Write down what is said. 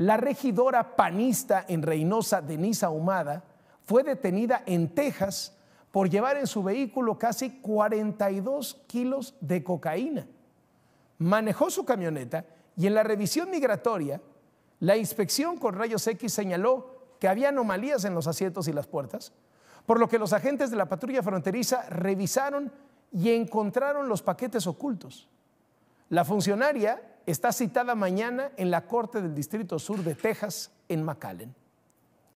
La regidora panista en Reynosa, Denise Ahumada, fue detenida en Texas por llevar en su vehículo casi 42 kilos de cocaína. Manejó su camioneta y en la revisión migratoria, la inspección con rayos X señaló que había anomalías en los asientos y las puertas, por lo que los agentes de la patrulla fronteriza revisaron y encontraron los paquetes ocultos. La funcionaria está citada mañana en la Corte del Distrito Sur de Texas, en McAllen.